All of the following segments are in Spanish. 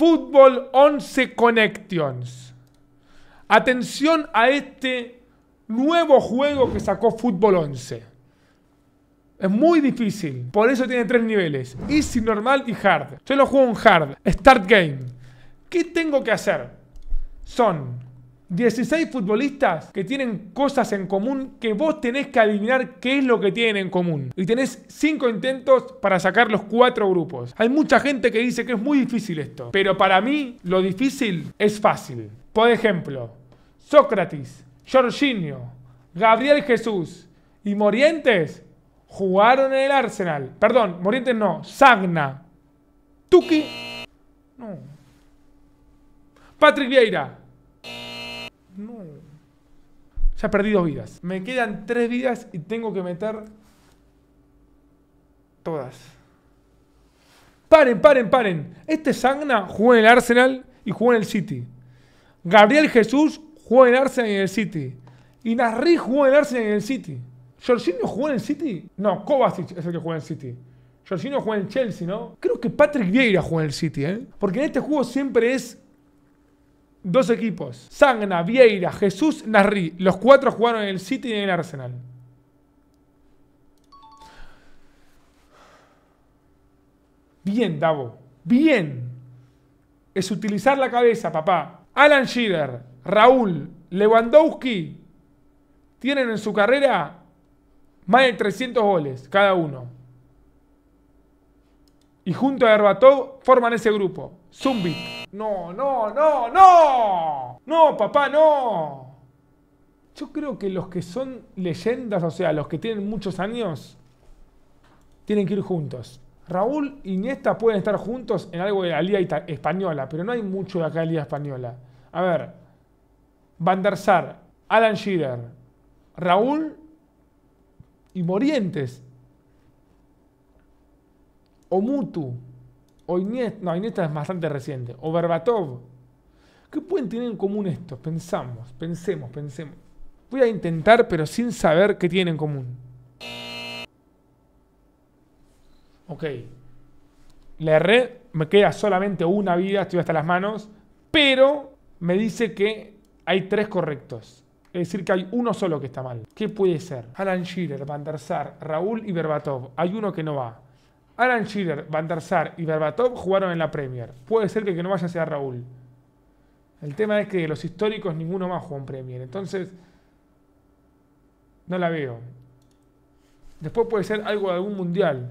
Fútbol 11 Connections. Atención a este nuevo juego que sacó Fútbol 11. Es muy difícil. Por eso tiene tres niveles. Easy, normal y hard. Yo lo juego en hard. Start game. ¿Qué tengo que hacer? Son 16 futbolistas que tienen cosas en común que vos tenés que adivinar qué es lo que tienen en común. Y tenés 5 intentos para sacar los 4 grupos. Hay mucha gente que dice que es muy difícil esto, pero para mí lo difícil es fácil. Por ejemplo, Sócrates, Jorginho, Gabriel Jesús y Morientes jugaron en el Arsenal. Perdón, Morientes no, Sagna, Tuki, no. Patrick Vieira, no. Ya perdido vidas. Me quedan tres vidas y tengo que meter todas. Paren, paren, paren. Este Sagna jugó en el Arsenal y jugó en el City. Gabriel Jesús jugó en el Arsenal y en el City. Y jugó en el Arsenal y en el City. ¿Jorginho jugó en el City? No, Kovacic es el que juega en el City. Jorginho jugó en el Chelsea, ¿no? Creo que Patrick Vieira jugó en el City, ¿eh? Porque en este juego siempre es Dos equipos, Sagna, Vieira, Jesús, Narri. Los cuatro jugaron en el City y en el Arsenal. Bien, Davo. Bien. Es utilizar la cabeza, papá. Alan Shearer, Raúl, Lewandowski tienen en su carrera más de 300 goles cada uno. Y junto a Herbatov forman ese grupo. Zumbi. No, no, no, no. No, papá, no. Yo creo que los que son leyendas, o sea, los que tienen muchos años, tienen que ir juntos. Raúl y Niesta pueden estar juntos en algo de la Liga Española, pero no hay mucho de acá Liga Española. A ver, Van der Sar, Alan Shearer, Raúl y Morientes. Omutu o Iniesta, no, Iniesta es bastante reciente, o Berbatov. ¿Qué pueden tener en común estos? Pensamos, pensemos, pensemos. Voy a intentar, pero sin saber qué tienen en común. Ok. La erré, me queda solamente una vida, estoy hasta las manos, pero me dice que hay tres correctos. Es decir, que hay uno solo que está mal. ¿Qué puede ser? Alan Schiller, Van Sar, Raúl y Berbatov. Hay uno que no va. Alan Schiller, Van der Sar y Berbatov jugaron en la Premier. Puede ser que no vaya a ser Raúl. El tema es que de los históricos ninguno más jugó en Premier. Entonces, no la veo. Después puede ser algo de algún mundial.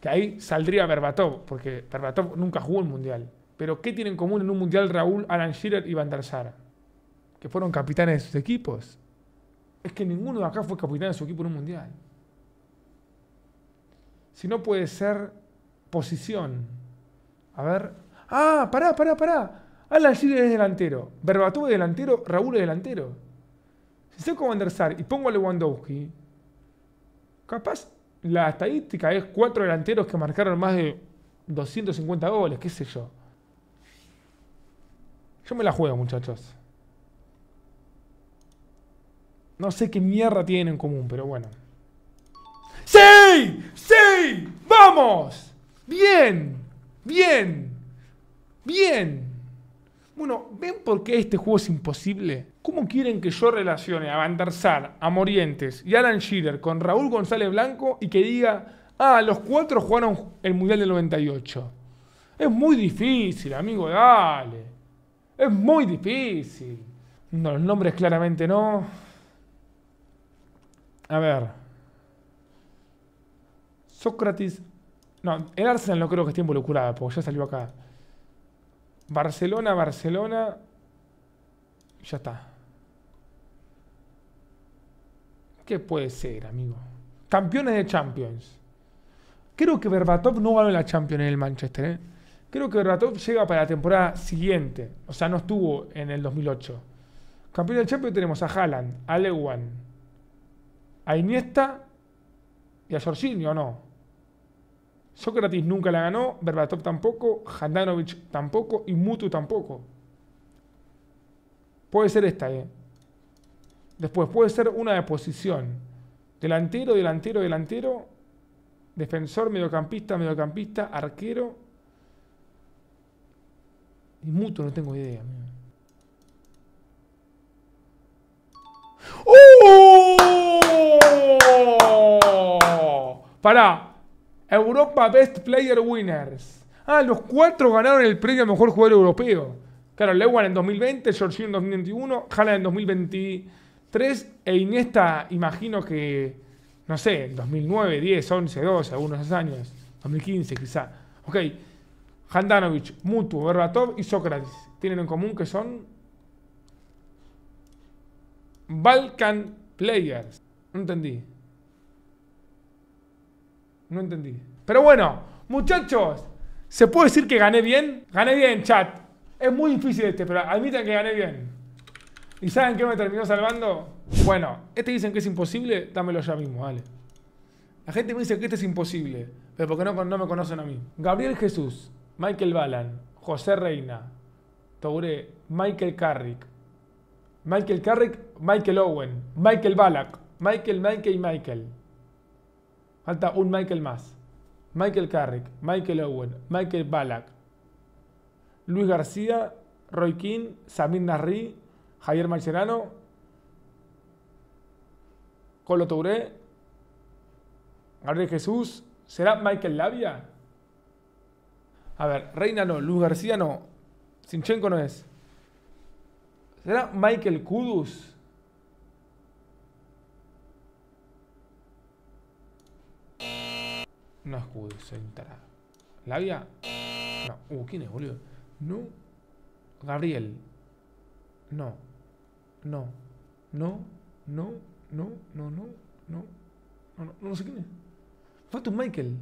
Que ahí saldría Berbatov, porque Berbatov nunca jugó un mundial. Pero ¿qué tienen en común en un mundial Raúl, Alan Schiller y Van der Sar? Que fueron capitanes de sus equipos. Es que ninguno de acá fue capitán de su equipo en un mundial. Si no puede ser posición. A ver. Ah, pará, pará, pará. Alan es delantero. Berbatov es delantero, Raúl es delantero. Si saco Van der y pongo a Lewandowski, capaz la estadística es cuatro delanteros que marcaron más de 250 goles, qué sé yo. Yo me la juego, muchachos. No sé qué mierda tienen en común, pero bueno. ¡Sí! ¡Sí! ¡Vamos! Bien, bien, bien. Bueno, ¿ven por qué este juego es imposible? ¿Cómo quieren que yo relacione a Van a Morientes y Alan Shearer con Raúl González Blanco y que diga, ah, los cuatro jugaron el Mundial del 98? Es muy difícil, amigo, dale. Es muy difícil. No, los nombres claramente no. A ver. Sócrates. No, el Arsenal no creo que esté involucrada, porque ya salió acá. Barcelona, Barcelona. Ya está. ¿Qué puede ser, amigo? Campeones de Champions. Creo que Berbatov no ganó la Champions en el Manchester. ¿eh? Creo que Berbatov llega para la temporada siguiente. O sea, no estuvo en el 2008. Campeones de Champions tenemos a Haaland, a Lewan, a Iniesta y a Jorginho, ¿no? Sócrates nunca la ganó, Berbatov tampoco, Handanovic tampoco y Mutu tampoco. Puede ser esta, ¿eh? Después puede ser una de posición. Delantero, delantero, delantero. Defensor, mediocampista, mediocampista, arquero. Y Mutu, no tengo idea. ¡Oh! para. Europa Best Player Winners. Ah, los cuatro ganaron el premio a mejor jugador europeo. Claro, Lewan en 2020, Jorginho en 2021, Haaland en 2023 e Iniesta, imagino que, no sé, en 2009, 10, 11, 12, algunos años, 2015 quizá. Ok, Handanovic, Mutu, Berbatov y Sócrates tienen en común que son Balkan Players. No entendí. No entendí. Pero bueno, muchachos, ¿se puede decir que gané bien? Gané bien, chat. Es muy difícil este, pero admitan que gané bien. ¿Y saben qué me terminó salvando? Bueno, este dicen que es imposible, dámelo ya mismo, vale. La gente me dice que este es imposible, pero porque no, no me conocen a mí. Gabriel Jesús, Michael Balan, José Reina, Toure, Michael Carrick, Michael Carrick, Michael Owen, Michael Balak, Michael, Michael, y Michael. Falta un Michael más. Michael Carrick, Michael Owen, Michael Balak, Luis García, Roy King, Samir Nasri, Javier Marcherano, Colo Touré, Gabriel Jesús. ¿Será Michael Labia? A ver, Reina no, Luis García no, Sinchenko no es. ¿Será Michael Kudus? No escudo, soy un tarado. No. Uh, ¿quién es, boludo? No. Gabriel. No. No. No. No. No. No. No. No. No, no, no sé quién es. es Michael.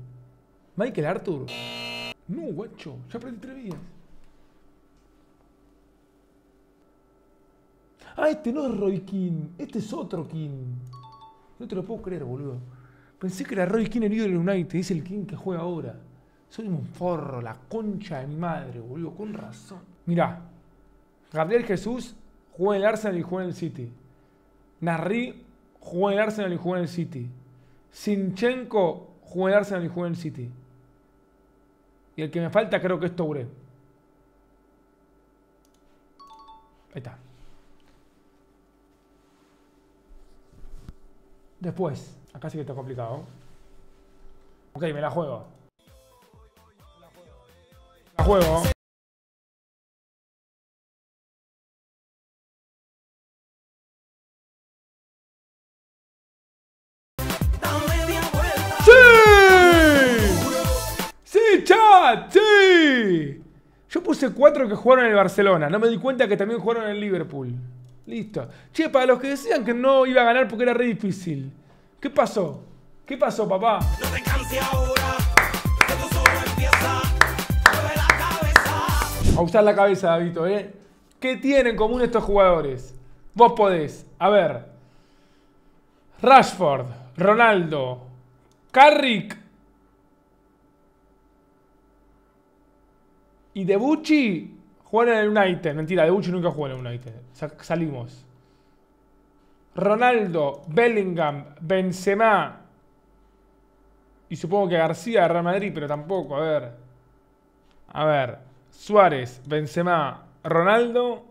Michael Arthur. No, guacho. Ya perdí tres vidas. Ah, este no es Roy King. Este es otro King. No te lo puedo creer, boludo. Pensé que era Roy Keane el United, dice el King que juega ahora. Soy un forro, la concha de mi madre, boludo, con razón. Mirá, Gabriel Jesús juega en el Arsenal y juega en el City. Narri juega en el Arsenal y juega en el City. Sinchenko juega en el Arsenal y juega en el City. Y el que me falta creo que es Touré. Ahí está. Después. Acá sí que está complicado. Ok, me la juego. Me la juego. ¡Sí! ¡Sí, chat! ¡Sí! Yo puse cuatro que jugaron en el Barcelona. No me di cuenta que también jugaron en el Liverpool. Listo. Che, para los que decían que no iba a ganar porque era re difícil. ¿Qué pasó? ¿Qué pasó, papá? A usar la cabeza, Davito, ¿eh? ¿Qué tienen en común estos jugadores? Vos podés. A ver. Rashford, Ronaldo, Carrick y Debucci juegan en el United. Mentira, Debuchi nunca jugó en el United. salimos. Ronaldo, Bellingham, Benzema. Y supongo que García, Real Madrid, pero tampoco, a ver. A ver, Suárez, Benzema, Ronaldo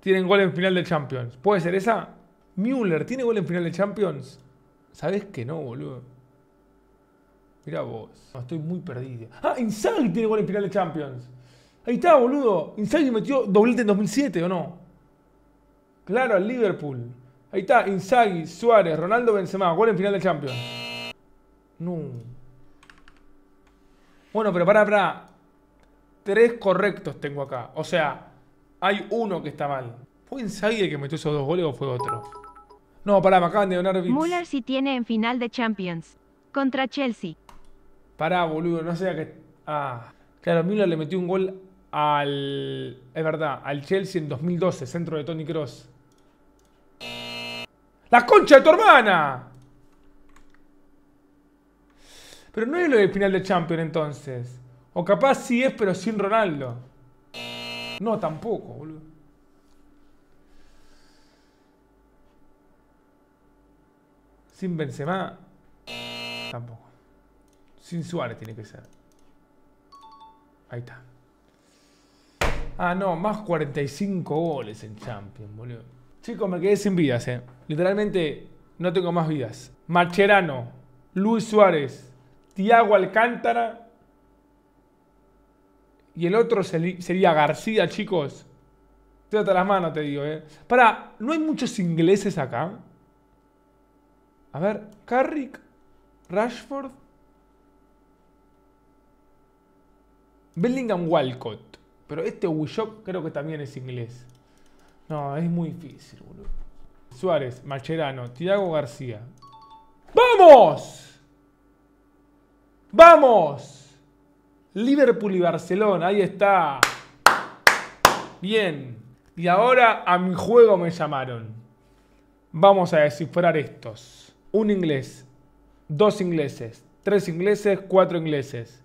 tienen gol en final de Champions. ¿Puede ser esa? Müller, ¿tiene gol en final de Champions? ¿Sabes que no, boludo? Mira vos. estoy muy perdido. Ah, Inzaghi tiene gol en final de Champions. Ahí está, boludo. Inzaghi metió doblete en 2007, ¿o no? Claro, al Liverpool. Ahí está, Inzaghi, Suárez, Ronaldo, Benzema. Gol en final de Champions. No. Bueno, pero para, para. Tres correctos tengo acá. O sea, hay uno que está mal. ¿Fue Inzaghi el que metió esos dos goles o fue otro? No, pará, me acaban de donar bits. Müller sí tiene en final de Champions. Contra Chelsea. Pará, boludo, no sea que... Ah. Claro, Müller le metió un gol al... Es verdad, al Chelsea en 2012, centro de Tony Cross. ¡La concha de tu hermana! Pero no es lo del final de Champions entonces. O capaz sí es, pero sin Ronaldo. No, tampoco, boludo. Sin Benzema. Tampoco. Sin Suárez tiene que ser. Ahí está. Ah, no, más 45 goles en Champions, boludo. Chicos, me quedé sin vidas, eh. Literalmente, no tengo más vidas. Marcherano, Luis Suárez, Tiago Alcántara. Y el otro sería García, chicos. Estoy las manos, te digo, eh. Para, ¿no hay muchos ingleses acá? A ver, Carrick, Rashford, Bellingham Walcott. Pero este Wishop creo que también es inglés. No, es muy difícil, boludo. Suárez, Macherano, Tiago García. ¡Vamos! ¡Vamos! Liverpool y Barcelona, ahí está. Bien. Y ahora a mi juego me llamaron. Vamos a descifrar estos. Un inglés, dos ingleses, tres ingleses, cuatro ingleses.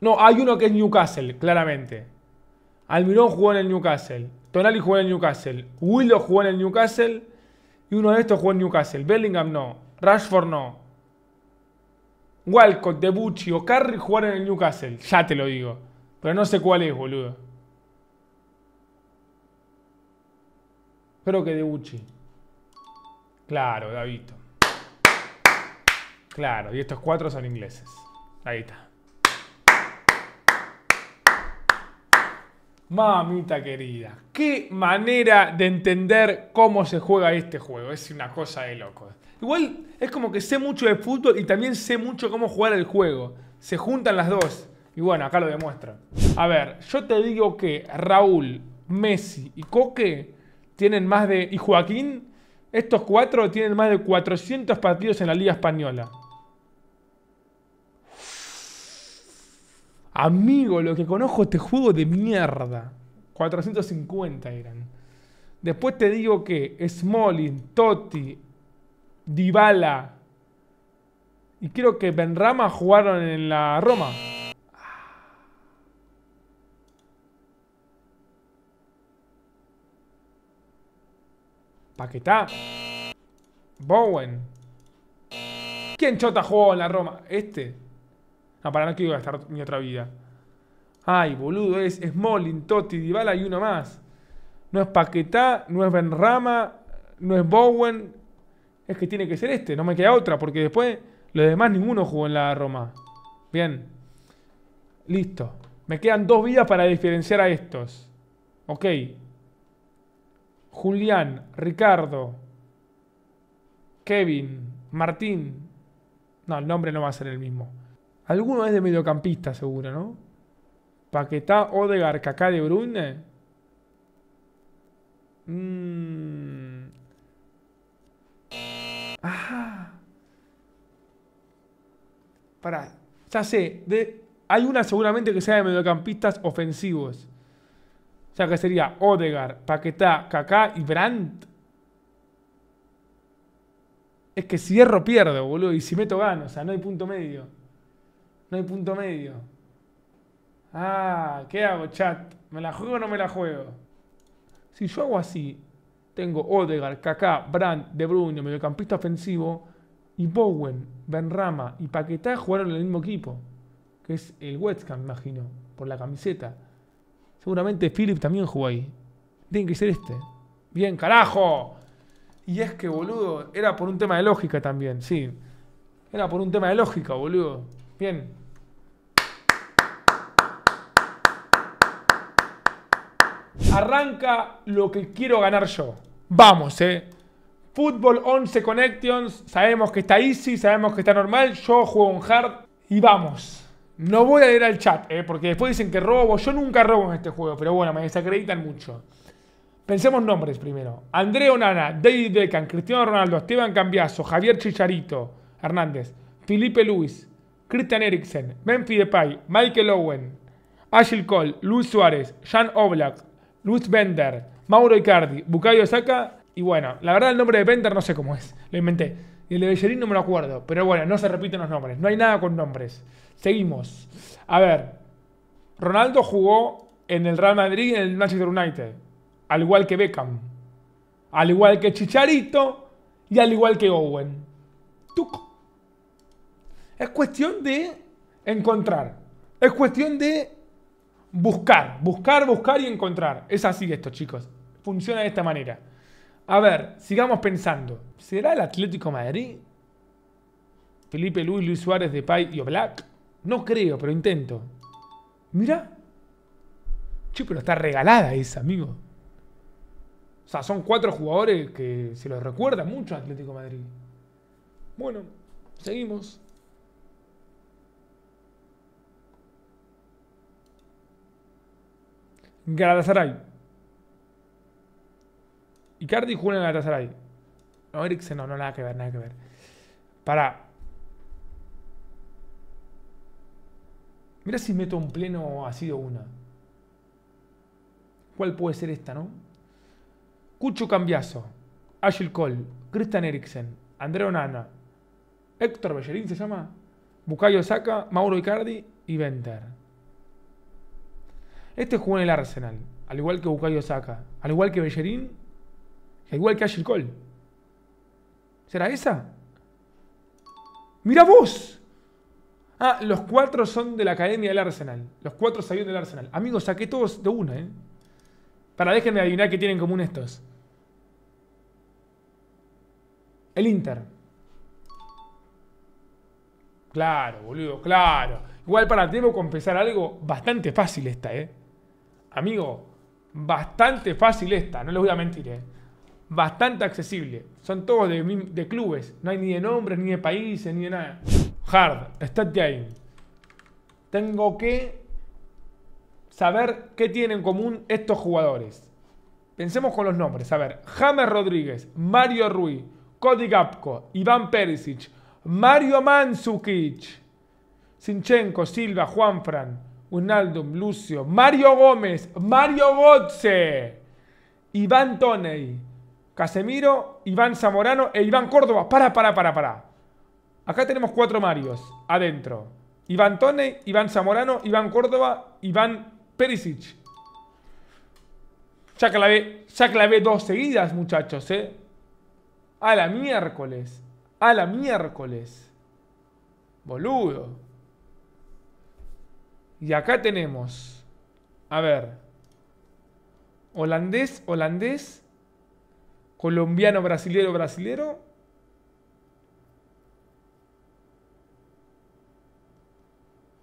No, hay uno que es Newcastle, claramente. Almirón jugó en el Newcastle. Tonali jugó en el Newcastle. Willow jugó en el Newcastle. Y uno de estos jugó en Newcastle. Bellingham no. Rashford no. Walcott, Debucci o Carrick jugaron en el Newcastle. Ya te lo digo. Pero no sé cuál es, boludo. Creo que Debucci. Claro, David. Claro, y estos cuatro son ingleses. Ahí está. Mamita querida, qué manera de entender cómo se juega este juego. Es una cosa de loco. Igual es como que sé mucho de fútbol y también sé mucho cómo jugar el juego. Se juntan las dos. Y bueno, acá lo demuestra. A ver, yo te digo que Raúl, Messi y Coque tienen más de... y Joaquín, estos cuatro tienen más de 400 partidos en la Liga Española. Amigo, lo que conozco este juego de mierda. 450 eran. Después te digo que Smolin, Totti, Dybala y creo que Benrama jugaron en la Roma. Paquetá. Bowen. ¿Quién chota jugó en la Roma? Este. No, ah, para no quiero gastar mi otra vida. Ay, boludo, es Smolin, Totti, Dybala y uno más. No es Paquetá, no es Benrama, no es Bowen. Es que tiene que ser este, no me queda otra, porque después los demás ninguno jugó en la Roma. Bien. Listo. Me quedan dos vidas para diferenciar a estos. Ok. Julián, Ricardo, Kevin, Martín. No, el nombre no va a ser el mismo. Alguno es de mediocampista, seguro, ¿no? Paquetá, Odegar, Kaká de Brune. Mmm. Ah. Pará. Ya sé. De, hay una seguramente que sea de mediocampistas ofensivos. O sea que sería Odegar, Paquetá, Kaká y Brandt. Es que si pierdo, boludo. Y si meto gano. O sea, no hay punto medio. No hay punto medio. Ah, ¿qué hago, chat? ¿Me la juego o no me la juego? Si yo hago así, tengo Odegaard, Kaká, Brandt, De Bruyne, mediocampista ofensivo, y Bowen, Benrama y Paquetá jugaron en el mismo equipo, que es el West Ham, imagino, por la camiseta. Seguramente Philip también jugó ahí. Tiene que ser este. Bien, carajo. Y es que, boludo, era por un tema de lógica también, sí. Era por un tema de lógica, boludo. Bien. Arranca lo que quiero ganar yo. Vamos, eh. Fútbol 11 Connections. Sabemos que está easy, sabemos que está normal. Yo juego un hard y vamos. No voy a leer al chat, eh, porque después dicen que robo. Yo nunca robo en este juego, pero bueno, me desacreditan mucho. Pensemos nombres primero. André Onana, David Beckham, Cristiano Ronaldo, Esteban Cambiaso, Javier Chicharito, Hernández, Felipe Luis, Christian Eriksen, Memphis Depay, Michael Owen, Agil Cole, Luis Suárez, Jan Oblak, Luis Bender, Mauro Icardi, Bucayo Saka y bueno, la verdad el nombre de Bender no sé cómo es, lo inventé. Y el de Bellerín no me lo acuerdo, pero bueno, no se repiten los nombres, no hay nada con nombres. Seguimos. A ver, Ronaldo jugó en el Real Madrid y en el Manchester United, al igual que Beckham, al igual que Chicharito y al igual que Owen. Tuc. Es cuestión de encontrar, es cuestión de buscar, buscar, buscar y encontrar. Es así esto, chicos. Funciona de esta manera. A ver, sigamos pensando. ¿Será el Atlético Madrid? Felipe Luis, Luis Suárez, de pai y Oblak. No creo, pero intento. Mira. Chico, pero está regalada esa, amigo. O sea, son cuatro jugadores que se los recuerda mucho a Atlético Madrid. Bueno, seguimos. Galatasaray. Icardi juega en Galatasaray. No, Eriksen no, no, nada que ver, nada que ver. Para. Mira si meto un pleno Ha sido una. ¿Cuál puede ser esta, no? Cucho Cambiazo, Ashil Cole, Christian Eriksen, Andrea Onana, Héctor Bellerín se llama, Bucayo Saka, Mauro Icardi y Venter. Este jugó en el Arsenal, al igual que Bukayo Saka, al igual que Bellerín, al igual que Ashley Cole. ¿Será esa? ¡Mira vos! Ah, los cuatro son de la Academia del Arsenal. Los cuatro salieron del Arsenal. Amigos, saqué todos de una, ¿eh? Para déjenme adivinar qué tienen en común estos. El Inter. Claro, boludo, claro. Igual para debo compensar algo bastante fácil esta, ¿eh? amigo, bastante fácil esta, no les voy a mentir, ¿eh? bastante accesible. Son todos de, clubes, no hay ni de nombres, ni de países, ni de nada. Hard, estate ahí. Tengo que saber qué tienen en común estos jugadores. Pensemos con los nombres. A ver, James Rodríguez, Mario Rui, Cody Gapko, Iván Perisic, Mario Mansukic, Sinchenko, Silva, Juanfran, Unaldo Lucio, Mario Gómez, Mario Gotze, Iván Toney, Casemiro, Iván Zamorano e Iván Córdoba. Para, para, para, para. Acá tenemos cuatro Marios adentro. Iván Toney, Iván Zamorano, Iván Córdoba, Iván Perisic. Ya clavé, ya clavé dos seguidas, muchachos, ¿eh? A la miércoles. A la miércoles. Boludo. Y acá tenemos, a ver, holandés, holandés, colombiano, brasilero, brasilero.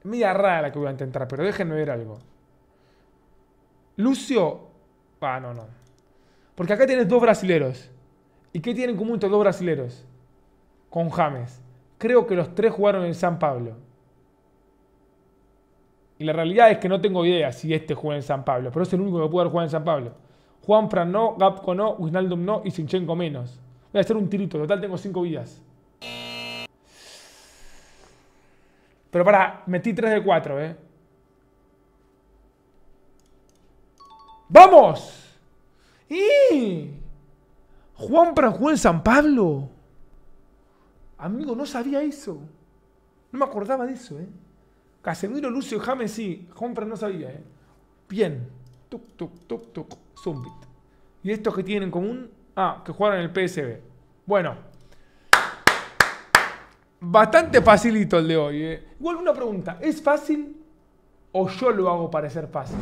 Mira rara la que voy a intentar, pero déjenme ver algo. Lucio. Ah, no, no. Porque acá tienes dos brasileros. ¿Y qué tienen en común estos dos brasileros? Con James. Creo que los tres jugaron en San Pablo. Y la realidad es que no tengo idea si este juega en San Pablo, pero es el único que puede jugar en San Pablo. Juan Fran no, Gapco no, Wijnaldum no y Sinchenko menos. Voy a hacer un tirito, total tengo cinco vidas. Pero para, metí tres de cuatro, eh. ¡Vamos! ¡Y! Juan Fran en San Pablo. Amigo, no sabía eso. No me acordaba de eso, eh. Casemiro, Lucio James sí. Humphrey no sabía, ¿eh? Bien. Tuk, tuk, tuk, tuk. Zumbit. ¿Y estos que tienen en común? Ah, que jugaron en el PSB. Bueno. Bastante facilito el de hoy. ¿eh? Igual una pregunta. ¿Es fácil o yo lo hago parecer fácil?